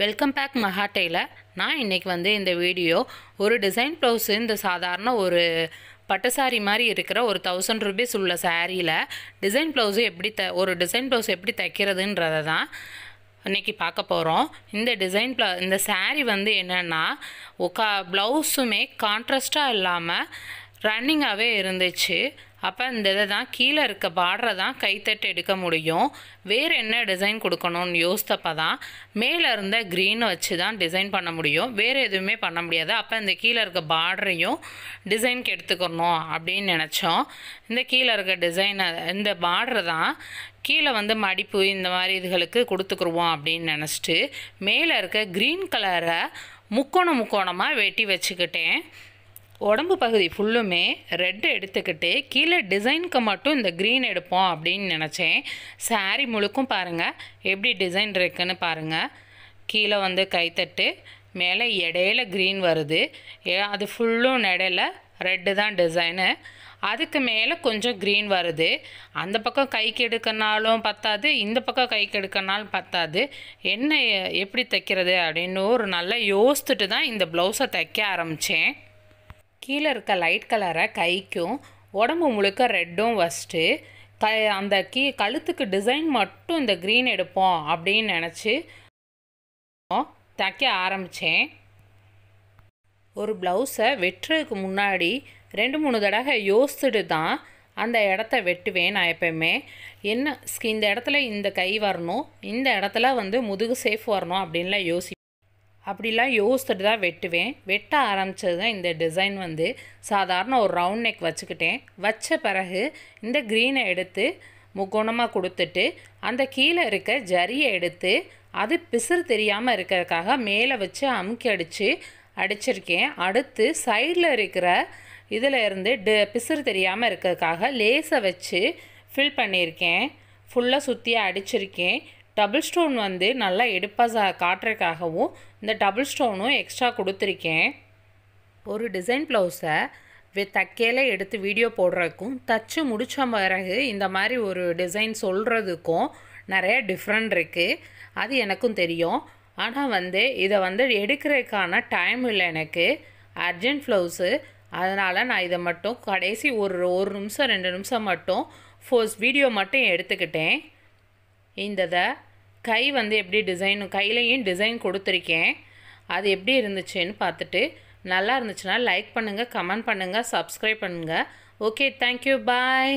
welcome back மஹா Taylor நான் இன்றைக்கி வந்து இந்த வீடியோ ஒரு டிசைன் ப்ளவுஸு இந்த சாதாரண ஒரு பட்டு சாரி மாதிரி இருக்கிற ஒரு தௌசண்ட் ருபீஸ் உள்ள சாரியில் டிசைன் ப்ளவுஸு எப்படி த ஒரு டிசைன் ப்ளவுஸ் எப்படி தைக்கிறதுன்றத தான் இன்றைக்கி பார்க்க போகிறோம் இந்த டிசைன் ப்ள இந்த சாரீ வந்து என்னென்னா கா ப்ளவுஸுமே கான்ட்ராஸ்ட்டாக இல்லாமல் ரன்னிங்காகவே இருந்துச்சு அப்போ இந்த இதை தான் கீழே இருக்க பார்டரை தான் கைத்தட்டு எடுக்க முடியும் வேறு என்ன டிசைன் கொடுக்கணும்னு யோசித்தப்போ தான் மேலே இருந்த க்ரீன் வச்சு தான் டிசைன் பண்ண முடியும் வேறு எதுவுமே பண்ண முடியாது அப்போ இந்த கீழே இருக்க பார்டரையும் டிசைனுக்கு எடுத்துக்கணும் அப்படின்னு நினச்சோம் இந்த கீழே இருக்க டிசைனை இந்த பார்டரை தான் கீழே வந்து மடிப்பு இந்த மாதிரி இதுகளுக்கு கொடுத்துக்குருவோம் அப்படின்னு நினச்சிட்டு மேலே இருக்க க்ரீன் கலரை முக்கோணம் முக்கோணமாக வெட்டி வச்சுக்கிட்டேன் உடம்பு பகுதி ஃபுல்லுமே ரெட்டு எடுத்துக்கிட்டு கீழே டிசைனுக்கு மட்டும் இந்த க்ரீன் எடுப்போம் அப்படின்னு நினச்சேன் சாரீ முழுக்கும் பாருங்கள் எப்படி டிசைன் இருக்குன்னு பாருங்கள் கீழே வந்து கைத்தட்டு மேலே இடையில க்ரீன் வருது அது ஃபுல்லும் நடையில் ரெட்டு தான் டிசைனு அதுக்கு மேலே கொஞ்சம் க்ரீன் வருது அந்த பக்கம் கைக்கு எடுக்கனாலும் பத்தாது இந்த பக்கம் கைக்கு எடுக்கனாலும் பத்தாது என்ன எப்படி தைக்கிறது அப்படின்னு ஒரு நல்லா யோசித்துட்டு தான் இந்த ப்ளவுஸை தைக்க ஆரம்பித்தேன் கீழே இருக்க லைட் கலரை கைக்கும் உடம்பு முழுக்க ரெட்டும் ஃபஸ்ட்டு க அந்த கீ கழுத்துக்கு டிசைன் மட்டும் இந்த க்ரீன் எடுப்போம் அப்படின்னு நினச்சி தைக்க ஆரம்பித்தேன் ஒரு ப்ளவுஸை வெட்டுறதுக்கு முன்னாடி ரெண்டு மூணு தடவை யோசிச்சுட்டு தான் அந்த இடத்த வெட்டுவேன் நான் எப்பயுமே என்ன இந்த இடத்துல இந்த கை வரணும் இந்த இடத்துல வந்து முதுகு சேஃப் வரணும் அப்படின்லாம் யோசி அப்படிலாம் யோசிச்சுட்டு தான் வெட்டுவேன் வெட்ட ஆரம்பித்தது தான் இந்த டிசைன் வந்து சாதாரண ஒரு ரவுண்ட் நெக் வச்சுக்கிட்டேன் வச்ச பிறகு இந்த க்ரீனை எடுத்து முக்கோணமாக கொடுத்துட்டு அந்த கீழே இருக்க ஜரியை எடுத்து அது பிசுறு தெரியாமல் இருக்கிறதுக்காக மேலே வச்சு அமுக்கி அடித்து அடிச்சிருக்கேன் அடுத்து சைடில் இருக்கிற இதில் இருந்து டு பிசுறு தெரியாமல் இருக்கிறதுக்காக லேஸை வச்சு ஃபில் பண்ணியிருக்கேன் ஃபுல்லாக சுற்றி அடிச்சிருக்கேன் டபுள் ஸ்டோன் வந்து நல்லா எடுப்பாக காட்டுறதுக்காகவும் இந்த டபுள் ஸ்டோனும் எக்ஸ்ட்ரா கொடுத்துருக்கேன் ஒரு டிசைன் ப்ளவுஸை தக்கையில் எடுத்து வீடியோ போடுறதுக்கும் தச்சு முடித்த பிறகு இந்த மாதிரி ஒரு டிசைன் சொல்கிறதுக்கும் நிறைய டிஃப்ரெண்ட் இருக்குது அது எனக்கும் தெரியும் ஆனால் வந்து இதை வந்து எடுக்கிறதுக்கான டைம் இல்லை எனக்கு அர்ஜென்ட் ஃப்ளவுஸு அதனால் நான் இதை மட்டும் கடைசி ஒரு ஒரு நிமிஷம் ரெண்டு நிமிஷம் மட்டும் ஃபோர்ஸ் வீடியோ மட்டும் எடுத்துக்கிட்டேன் இந்ததை கை வந்து எப்படி டிசைன் கையிலையும் டிசைன் கொடுத்துருக்கேன் அது எப்படி இருந்துச்சுன்னு பார்த்துட்டு நல்லா இருந்துச்சுன்னா லைக் பண்ணுங்கள் கமெண்ட் பண்ணுங்கள் சப்ஸ்கிரைப் பண்ணுங்கள் ஓகே தேங்க்யூ பாய்